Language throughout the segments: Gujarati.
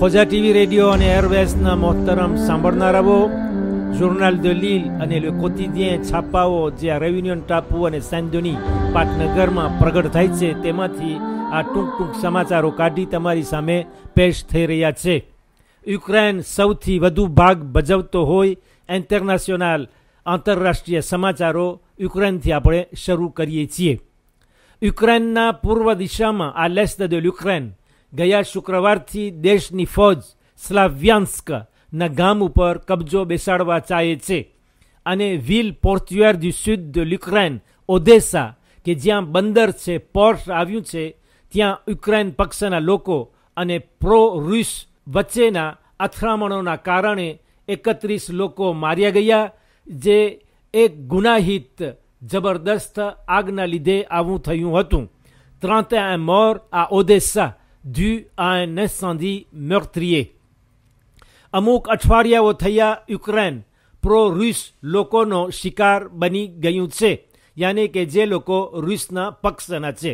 ખોજા ટીવી રેડિયો અને એરવેઝના મોહતરમ સાંભળનારાઓ જોર્નાલ દ લીલ અને લે કોતિદિયે છાપાઓ જે આ રેવિનિયન ટાપુ અને સેન્દોની પાટનગરમાં પ્રગટ થાય છે તેમાંથી આ ટૂંક ટૂંક સમાચારો કાઢી તમારી સામે પેશ થઈ રહ્યા છે યુક્રેન સૌથી વધુ ભાગ ભજવતો હોય ઇન્ટરનેશનલ આંતરરાષ્ટ્રીય સમાચારો યુક્રેનથી આપણે શરૂ કરીએ છીએ યુક્રેનના પૂર્વ દિશામાં આ લેસ દ યુક્રેન ગયા શુક્રવારથી દેશની ફોજ સ્લાવ્યાન્સ્ક ના ગામ ઉપર કબજો બેસાડવા ચાહે છે અને વિલ પોર્ચ્યુઆર દુ શુદ્ધ યુક્રેન ઓદેસા કે જ્યાં બંદર છે પોર્ટ આવ્યું છે ત્યાં યુક્રેન પક્ષના લોકો અને પ્રો રૂસ વચ્ચેના અથડામણોના કારણે એકત્રીસ લોકો માર્યા ગયા જે એક ગુનાહિત જબરદસ્ત આગના લીધે આવું થયું હતું ત્રાંતા મોર આ ઓદેસા dû à un incendie meurtrier અમુક અઠવાડિયાઓ થયા યુક્રેન પ્રો રૂસ લોકોનો શિકાર બની ગયું છે યાની કે જે લોકો રૂસના પક્ષના છે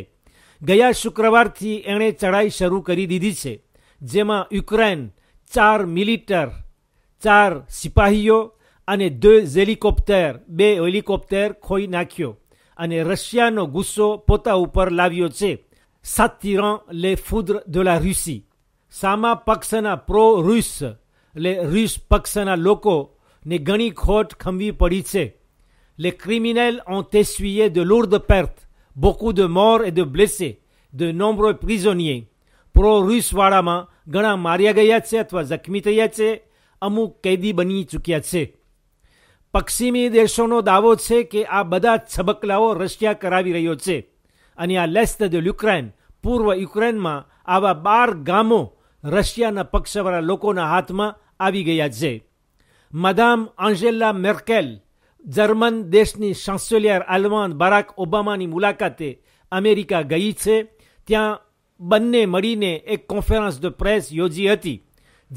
ગયા શુક્રવારથી એણે ચઢાઈ શરૂ કરી દીધી છે જેમાં યુક્રેન ચાર મિલિટર ચાર સિપાહીઓ અને દો હેલિકોપ્ટર બે હેલિકોપ્ટર ખોઈ નાખ્યો અને રશિયાનો ગુસ્સો પોતા ઉપર લાવ્યો છે s'attirant les foudres de la Russie. Sama Paksana pro-russe, les Russes Paksana locaux, ne gani khot kambi Les criminels ont essuyé de lourdes pertes, beaucoup de morts et de blessés, de nombreux prisonniers. Pro-russe varama, gana maria gayatse, atwa amu kedi bani tsukiatse. Paksimi deshono davotse, ke abada tsabaklao, rastia karavi rayotse. અને આ લેસ્ત દ યુક્રેન પૂર્વ યુક્રેનમાં આવા બાર ગામો રશિયાના પક્ષવાળા લોકોના હાથમાં આવી ગયા છે મદામ આંજેલા મેર્કેલ જર્મન દેશની ચાન્સેલિયર આલવાન બરાક ઓબામાની મુલાકાતે અમેરિકા ગઈ છે ત્યાં બંને મળીને એક કોન્ફરન્સ ધ પ્રેસ યોજી હતી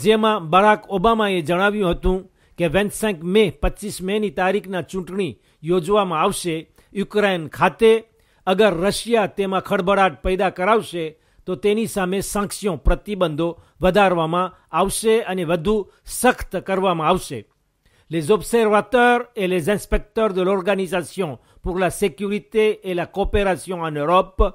જેમાં બરાક ઓબામાએ જણાવ્યું હતું કે વેન્સેન્ક મે પચીસ મેની તારીખના ચૂંટણી યોજવામાં આવશે યુક્રેન ખાતે અગર રશિયા તેમાં ખળભળાટ પેદા કરાવશે તો તેની સામે સાંક્સિયો પ્રતિબંધો વધારવામાં આવશે અને વધુ સખ્ત કરવામાં આવશે Les observateurs એ les inspecteurs de l'Organisation pour la sécurité et la અને en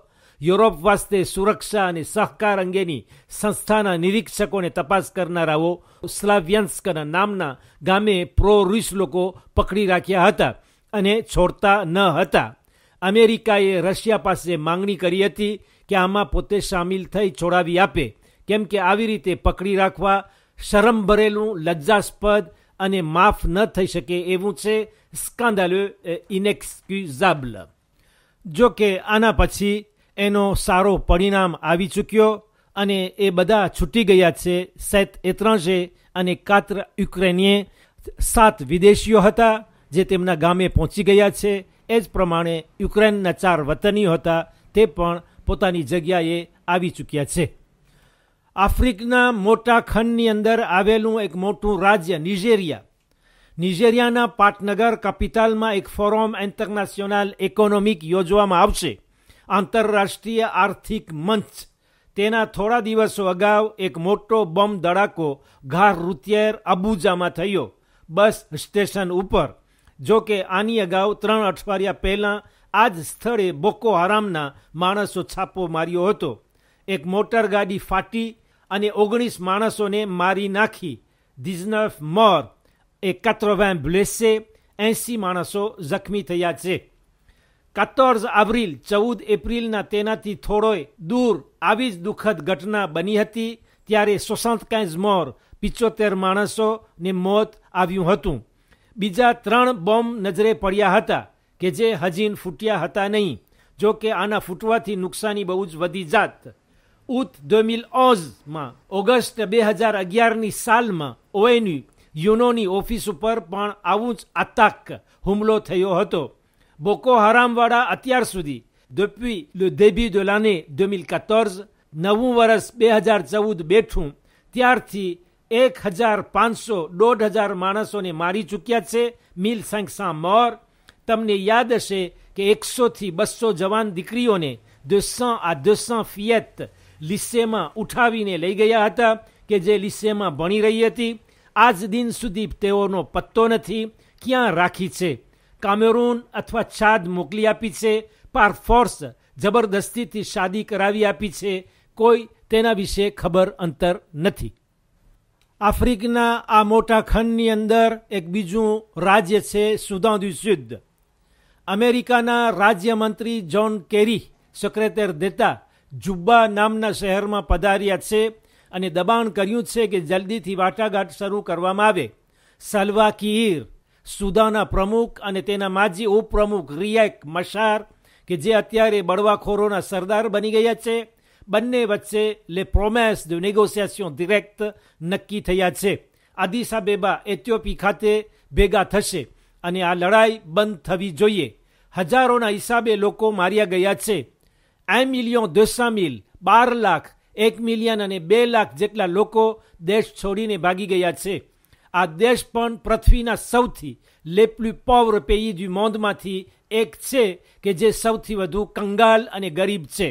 યુરોપ વાસ્તે સુરક્ષા અને સહકાર અંગેની સંસ્થાના નિરીક્ષકોને તપાસ કરનારાઓ સ્લાવ્યન્સ્કના નામના ગામે પ્રો રૂસ લોકો પકડી રાખ્યા હતા અને છોડતા ન હતા અમેરિકાએ રશિયા પાસે માંગણી કરી હતી કે આમાં પોતે સામેલ થઈ છોડાવી આપે કેમ કે આવી રીતે પકડી રાખવા શરમ ભરેલું લજ્જાસ્પદ અને માફ ન થઈ શકે એવું છે સ્કાન્દાલ્યુ ઇનેક્સક્યુઝાબલ જો કે આના પછી એનો સારો પરિણામ આવી ચૂક્યો અને એ બધા છૂટી ગયા છે સેત એત્રાંજે અને કાત્ર યુક્રેનીએ સાત વિદેશીઓ હતા જે તેમના ગામે પહોંચી ગયા છે એ જ પ્રમાણે યુક્રેનના ચાર વતનીઓ હતા તે પણ પોતાની જગ્યાએ આવી ચૂક્યા છે આફ્રિકના મોટા ખંડની અંદર આવેલું એક મોટું રાજ્ય નિજેરિયા નિજેરિયાના પાટનગર કેપિટલમાં એક ફોરમ ઇન્ટરનેશનલ ઇકોનોમિક યોજવામાં આવશે આંતરરાષ્ટ્રીય આર્થિક મંચ તેના થોડા દિવસો અગાઉ એક મોટો બોમ્બ ધડાકો ઘાર રૂતિયેર અબુજામાં થયો બસ સ્ટેશન ઉપર જો કે આની અગાઉ ત્રણ અઠવાડિયા પહેલાં આ જ સ્થળે બોકો હરામના માણસો છાપો માર્યો હતો એક મોટર ગાડી ફાટી અને ઓગણીસ માણસોને મારી નાખી દિઝનફ મોર એ કાત્રોવેન બ્લેસે એંસી માણસો જખમી થયા છે કાતોર્ઝ એપ્રિલ ચૌદ એપ્રિલના તેનાથી થોડોય દૂર આવી જ દુઃખદ ઘટના બની હતી ત્યારે સુશાંત કાંઝ મોર પિચોતેર માણસોને મોત આવ્યું હતું બીજા ત્રણ બોમ્બ નજરે પડ્યા હતા કે જે હજીન ફૂટ્યા હતા નહીં જો કે આના ફૂટવાથી નુકસાની બહુ જ વધી જાત ઉત દોમિલ ઓઝમાં ઓગસ્ટ બે હજાર અગિયારની સાલમાં ઓએનયુ યુનોની ઓફિસ ઉપર પણ આવું જ આતાક હુમલો થયો હતો બોકો હરામવાળા અત્યાર સુધી depuis le début de l'année 2014 નવું વર્ષ બે હજાર ચૌદ બેઠું ત્યારથી એક હજાર પાંચસો દોઢ હજાર માણસોને મારી ચૂક્યા છે મિલ સંખસા મોર તમને યાદ હશે કે એકસોથી બસો જવાન દીકરીઓને દોસા આ દોસા ફિયત લિસ્સેમાં ઉઠાવીને લઈ ગયા હતા કે જે લિસ્સેમાં ભણી રહી હતી આજ દિન સુધી તેઓનો પત્તો નથી ક્યાં રાખી છે કામેરૂન અથવા છાદ મોકલી આપી છે પાર ફોર્સ જબરદસ્તીથી શાદી કરાવી આપી છે કોઈ તેના વિશે ખબર અંતર નથી આફ્રિકના આ મોટા ખંડની અંદર એક બીજું રાજ્ય છે સુદાન દુ સુદ અમેરિકાના રાજ્યમંત્રી જ્હોન કેરી સેક્રેટેર દેતા જુબ્બા નામના શહેરમાં પધાર્યા છે અને દબાણ કર્યું છે કે જલ્દીથી વાટાઘાટ શરૂ કરવામાં આવે સલવા કીર સુદાના પ્રમુખ અને તેના માજી ઉપપ્રમુખ રિયાક મશાર કે જે અત્યારે બળવાખોરોના સરદાર બની ગયા છે બંને વચ્ચે લે પ્રોમેસ ધ નેગોસિએશન ડિરેક્ટ નક્કી થયા છે આદિસા બેબા એથિયોપી ખાતે ભેગા થશે અને આ લડાઈ બંધ થવી જોઈએ હજારોના હિસાબે લોકો માર્યા ગયા છે એ મિલિયો દોસા મિલ બાર લાખ એક મિલિયન અને બે લાખ જેટલા લોકો દેશ છોડીને ભાગી ગયા છે આ દેશ પણ પૃથ્વીના સૌથી લેપલું પાવર પેઈ મોંદમાંથી એક છે કે જે સૌથી વધુ કંગાલ અને ગરીબ છે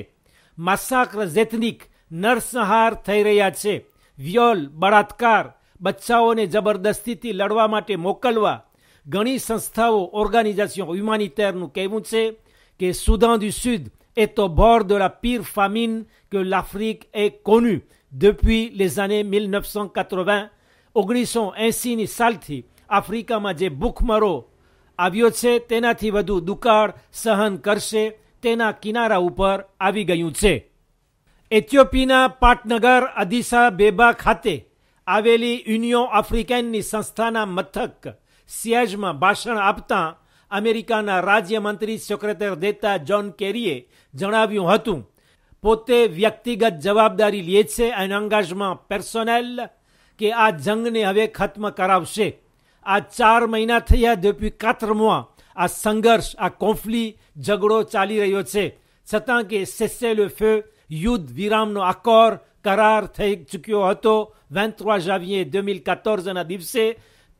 Massacres ethniques, Narsahar Taireyatse, viols, Baratkar, Batsaone, Jabardastiti, Larwa Mate, Mokalwa, Gani Sanstao, organisation humanitaire, nous que Soudan du Sud est au bord de la pire famine que l'Afrique ait connue depuis les années 1980. Ogrisons, insignes, salti, Afrika Majé, Boukmaro, Avioce, Tenatibadou, Dukar, Sahan Karché, તેના કિનારા ઉપર આવી ગયું છે એથિયોપીના પાટનગર અદિસા બેબા ખાતે આવેલી યુનિયો આફ્રિકાનની સંસ્થાના મથક સિયાજમાં ભાષણ આપતા અમેરિકાના રાજ્યમંત્રી સેક્રેટરી દેતા જોન કેરીએ જણાવ્યું હતું પોતે વ્યક્તિગત જવાબદારી લે છે અને અંગાજમાં પર્સોનેલ કે આ જંગને હવે ખત્મ કરાવશે આ ચાર મહિના થયા depuis quatre આ સંઘર્ષ આ કોંફલી ઝઘડો ચાલી રહ્યો છે છતાં કે સેસેલેફે યુદ્ધ વિરામનો આકોર કરાર થઈ ચૂક્યો હતો વેન્ત્રા જાવીએ બે કાતોર્ઝના દિવસે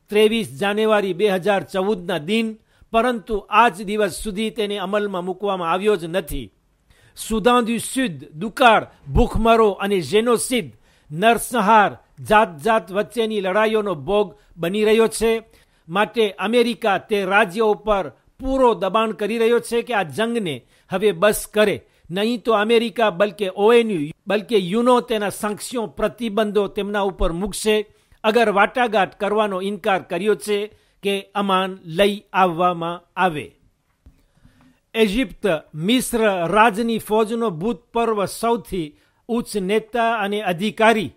ત્રેવીસ જાન્યુઆરી બે હજાર ચૌદના દિન પરંતુ આ જ દિવસ સુધી તેને અમલમાં મૂકવામાં આવ્યો જ નથી સુદાન દુ દુકાળ ભૂખમરો અને જેનોસિદ નરસંહાર જાત જાત વચ્ચેની લડાઈઓનો ભોગ બની રહ્યો છે માટે અમેરિકા તે રાજ્ય ઉપર પૂરો દબાણ કરી રહ્યો છે કે આ જંગને હવે બસ કરે નહીં તો અમેરિકા બલકે ઓએનયુ બલકે યુનો તેના સાંક્ષ્યો પ્રતિબંધો તેમના ઉપર મૂકશે અગર વાટાઘાટ કરવાનો ઇનકાર કર્યો છે કે અમાન લઈ આવવામાં આવે ઇજિપ્ત મિશ્ર રાજની ફોજનો ભૂતપૂર્વ સૌથી ઉચ્ચ નેતા અને અધિકારી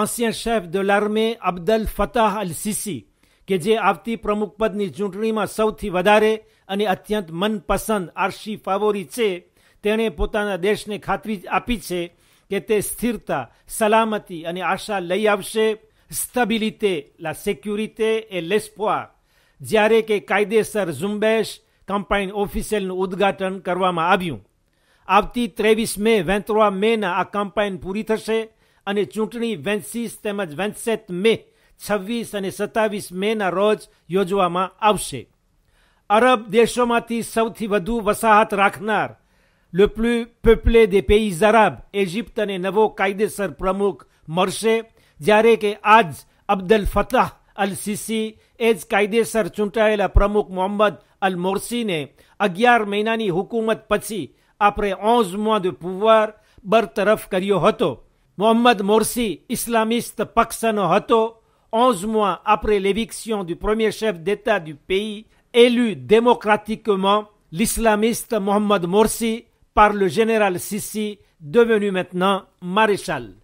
આસિયા શેફ દોલારમે અબ્દલ ફતાહ અલ સિસી કે જે આવતી પ્રમુખપદની ચૂંટણીમાં સૌથી વધારે અને અત્યંત મનપસંદ આરશી ફાવોરી છે તેણે પોતાના દેશને ખાતરી આપી છે કે તે સ્થિરતા સલામતી અને આશા લઈ આવશે સ્ટેબિલિતે લા સેક્યુરિતે એ લેસ્પોઆ જ્યારે કે કાયદેસર ઝુંબેશ કમ્પાઇન ઓફિસેલનું ઉદ્ઘાટન કરવામાં આવ્યું આવતી ત્રેવીસ મે વેંતરોવા મેના આ કમ્પાઇન પૂરી થશે અને ચૂંટણી વેન્સીસ તેમજ વેન્સેત મે છવ્વીસ અને સત્તાવીસ મેના રોજ યોજવામાં આવશે અરબ દેશોમાંથી સૌથી વધુ વસાહત રાખનાર લુપ્લુ પેપ્લે દે પેઇઝ ઇજિપ્ત અને નવો કાયદેસર પ્રમુખ મળશે જ્યારે કે આજ અબ્દલ ફતાહ અલ સિસી એજ કાયદેસર ચૂંટાયેલા પ્રમુખ મોહમ્મદ અલ મોરસીને અગિયાર મહિનાની હુકુમત પછી આપણે ઓઝ મોદ પુવાર બરતરફ કર્યો હતો મોહમ્મદ મોરસી ઇસ્લામિસ્ત પક્ષનો હતો Onze mois après l'éviction du premier chef d'État du pays, élu démocratiquement, l'islamiste Mohamed Morsi par le général Sisi, devenu maintenant maréchal.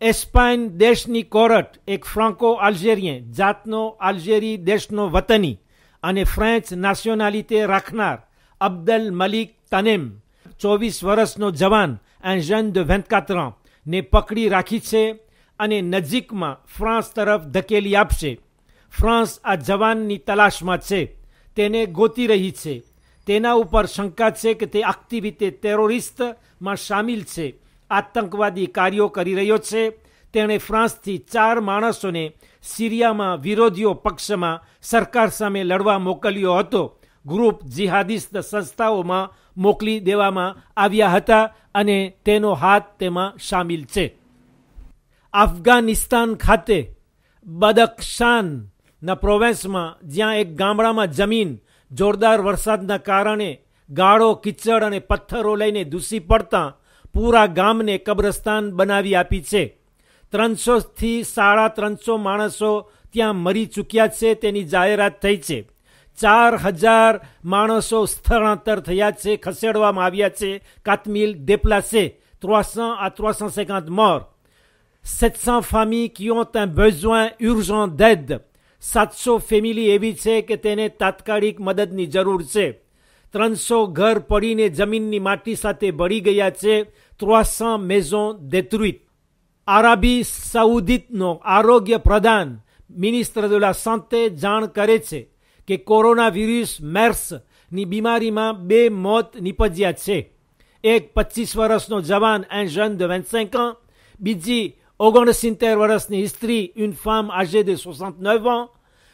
Espagne, Deshni Korot et Franco-Algérien, Zatno, Algérie, Deshno, Vatani. En France, nationalité Raknar, Abdel Malik Tanem, Chovis Varasno Javan, un jeune de 24 ans, pas Pakri Rakitse, અને નજીકમાં ફ્રાન્સ તરફ ધકેલી આપશે ફ્રાન્સ આ જવાનની તલાશમાં છે તેને ગોતી રહી છે તેના ઉપર શંકા છે કે તે આખતી રીતે ટેરોરિસ્ટમાં સામિલ છે આતંકવાદી કાર્યો કરી રહ્યો છે તેણે ફ્રાન્સથી ચાર માણસોને સિરિયામાં વિરોધીઓ પક્ષમાં સરકાર સામે લડવા મોકલ્યો હતો ગ્રુપ જિહાદિસ્ત સંસ્થાઓમાં મોકલી દેવામાં આવ્યા હતા અને તેનો હાથ તેમાં સામિલ છે અફઘાનિસ્તાન ખાતે બદક્ષાનના પ્રોવેન્સમાં જ્યાં એક ગામડામાં જમીન જોરદાર વરસાદના કારણે ગાળો કિચડ અને પથ્થરો લઈને ધૂસી પડતા પૂરા ગામને કબ્રસ્તાન બનાવી આપી છે ત્રણસોથી સાડા ત્રણસો માણસો ત્યાં મરી ચૂક્યા છે તેની જાહેરાત થઈ છે ચાર હજાર માણસો સ્થળાંતર થયા છે ખસેડવામાં આવ્યા છે કાતમીલ દેપલા છે ત્રોસા આ ત્રોસા સેકાંત મોર 700 familles qui ont un besoin urgent d'aide. 700 familles évitées que tatkarik madad ni jarurse. 300 parine jamin ni mati sate barigayatse. 300 maisons détruites. Arabi Saoudite no Arogya Pradhan, ministre de la Santé, Jan Karetse, ke coronavirus MERS ni bimarima be mot ni podiatse. Ek 25 no javan, un jeune de 25 ans, bidi Ogon Sinter Warasni Istri, une femme âgée de 69 ans,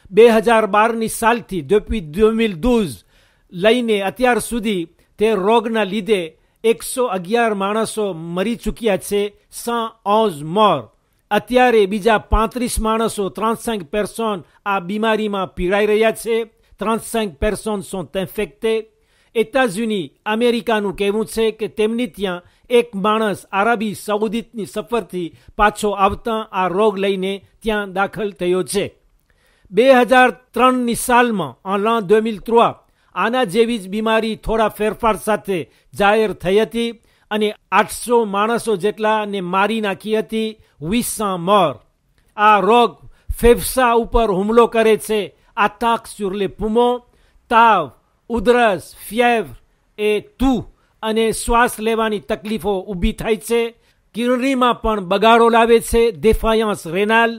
Behajar Barni Salti depuis 2012, Laine Atiar Soudi, Te Rogna Lide, Exo Agyar Manaso Maritsukiyatse, 111 morts. Atiare Bija Pantris Manaso, 35 personnes à Bimarima Pirairayache, 35 personnes sont infectées. États-Unis, Américains ou Kevunsek, Temnitiens, એક માણસ આરબી સઉદીતની સફરથી પાછો આવતા આ રોગ લઈને ત્યાં દાખલ થયો છે બે હજાર ત્રણની સાલમાં અલાં દ્વેમિલ ત્રોઆ આના જેવી જ બીમારી થોડા ફેરફાર સાથે જાહેર થઈ હતી અને આઠસો માણસો જેટલાને મારી નાખી હતી વિસા મોર આ રોગ ફેફસા ઉપર હુમલો કરે છે આ તાક સુરલે પુમો તાવ ઉધરસ ફેવ એ તું અને શ્વાસ લેવાની તકલીફો ઊભી થાય છે કિરણીમાં પણ બગાડો લાવે છે દેફાયાંસ રેનાલ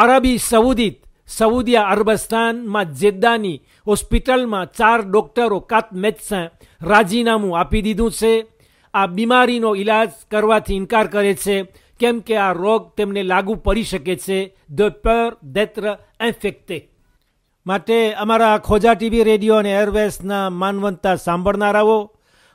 આરબી સઉદીત સઉદીયા અરબસ્તાનમાં જેદ્દાની હોસ્પિટલમાં ચાર ડોક્ટરો કાતમેત્સા રાજીનામું આપી દીધું છે આ બીમારીનો ઇલાજ કરવાથી ઇનકાર કરે છે કેમ કે આ રોગ તેમને લાગુ પડી શકે છે ધ પર દેત્ર ઇન્ફેક્ટે માટે અમારા ખોજા ટીવી રેડિયો અને એરવેસના માનવંતા સાંભળનારાઓ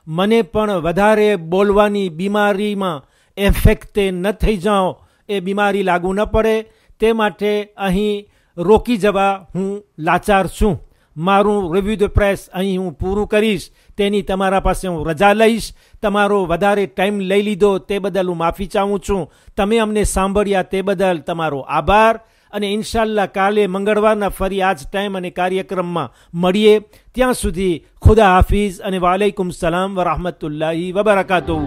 મને પણ વધારે બોલવાની બીમારીમાં ઇન્ફેક્ટ ન થઈ જાઉં એ બીમારી લાગુ ન પડે તે માટે અહીં રોકી જવા હું લાચાર છું મારું રિવ્યુ ધ પ્રેસ અહીં હું પૂરું કરીશ તેની તમારા પાસે હું રજા લઈશ તમારો વધારે ટાઈમ લઈ લીધો તે બદલ હું માફી ચાહું છું તમે અમને સાંભળ્યા તે બદલ તમારો આભાર અને ઇન્શાલ્લા કાલે મંગળવારના ફરી આ જ ટાઈમ અને કાર્યક્રમમાં મળીએ ત્યાં સુધી ખુદા હાફિઝ અને વાલેકુમ સલામ વરહમતુલ્લાહી વબરકાતુ